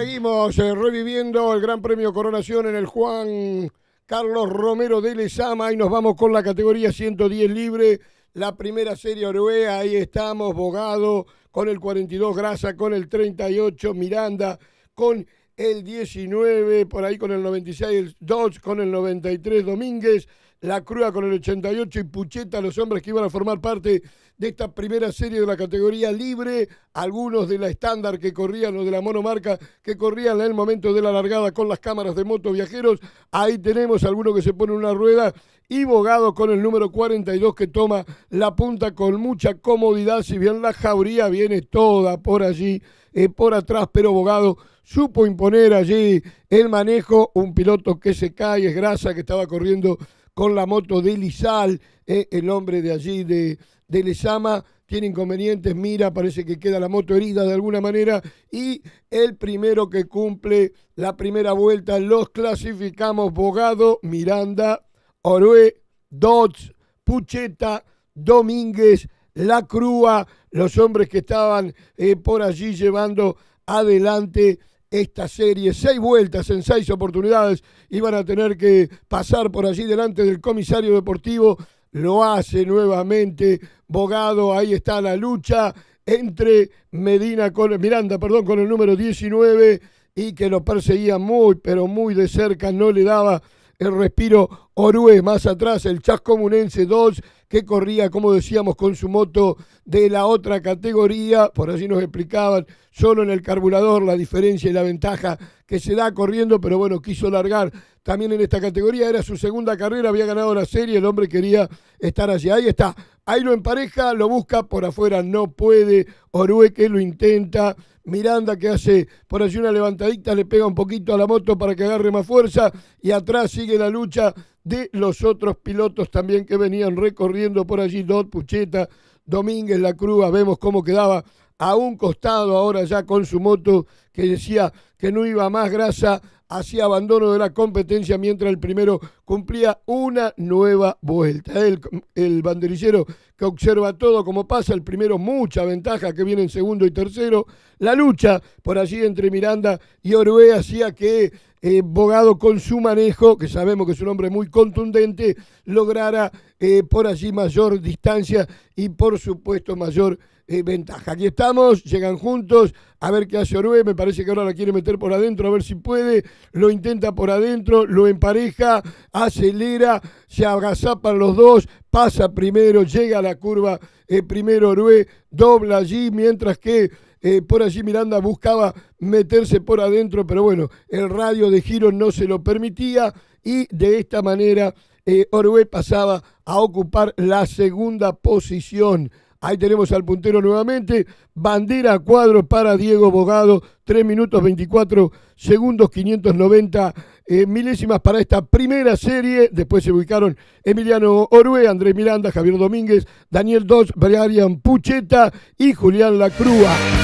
seguimos eh, reviviendo el Gran Premio Coronación en el Juan Carlos Romero de Lezama y nos vamos con la categoría 110 libre, la primera serie Oruea, ahí estamos, Bogado con el 42, Grasa con el 38, Miranda con el 19, por ahí con el 96, Dodge con el 93, Domínguez la Crua con el 88 y Pucheta, los hombres que iban a formar parte de esta primera serie de la categoría libre, algunos de la estándar que corrían o de la monomarca que corrían en el momento de la largada con las cámaras de moto viajeros. Ahí tenemos alguno que se pone una rueda y Bogado con el número 42 que toma la punta con mucha comodidad, si bien la jauría viene toda por allí, eh, por atrás, pero Bogado supo imponer allí el manejo, un piloto que se cae, es grasa que estaba corriendo con la moto de Lizal, eh, el hombre de allí de, de Lezama, tiene inconvenientes, mira, parece que queda la moto herida de alguna manera y el primero que cumple la primera vuelta los clasificamos Bogado, Miranda, Orue, Dodds, Pucheta, Domínguez, La Crua, los hombres que estaban eh, por allí llevando adelante esta serie. Seis vueltas en seis oportunidades iban a tener que pasar por allí delante del comisario deportivo. Lo hace nuevamente Bogado. Ahí está la lucha entre Medina con Miranda, perdón, con el número 19 y que lo perseguía muy, pero muy de cerca. No le daba el respiro Orue, más atrás el Chascomunense 2, que corría, como decíamos, con su moto de la otra categoría, por así nos explicaban, solo en el carburador la diferencia y la ventaja que se da corriendo, pero bueno, quiso largar también en esta categoría. Era su segunda carrera, había ganado la serie, el hombre quería estar allí. Ahí está, ahí lo empareja, lo busca por afuera, no puede. Orue que lo intenta. Miranda que hace por allí una levantadita, le pega un poquito a la moto para que agarre más fuerza y atrás sigue la lucha de los otros pilotos también que venían recorriendo por allí, Dot, Pucheta, Domínguez, La Cruz, vemos cómo quedaba a un costado ahora ya con su moto que decía que no iba más grasa, hacía abandono de la competencia mientras el primero cumplía una nueva vuelta. El, el banderillero que observa todo como pasa, el primero mucha ventaja que viene en segundo y tercero. La lucha por allí entre Miranda y Orué hacía que eh, Bogado con su manejo, que sabemos que es un hombre muy contundente, lograra eh, por allí mayor distancia y por supuesto mayor eh, ventaja. Aquí estamos, llegan juntos, a ver qué hace Orué me parece que ahora la quiere meter por adentro, a ver si puede, lo intenta por adentro, lo empareja, acelera, se agazapan los dos, pasa primero, llega a la curva eh, primero Orué, dobla allí, mientras que eh, por allí Miranda buscaba meterse por adentro, pero bueno, el radio de giro no se lo permitía y de esta manera eh, pasaba a ocupar la segunda posición. Ahí tenemos al puntero nuevamente. Bandera a cuadro para Diego Bogado. 3 minutos 24 segundos 590 eh, milésimas para esta primera serie. Después se ubicaron Emiliano Orue, Andrés Miranda, Javier Domínguez, Daniel Dos, Brian Pucheta y Julián Crua.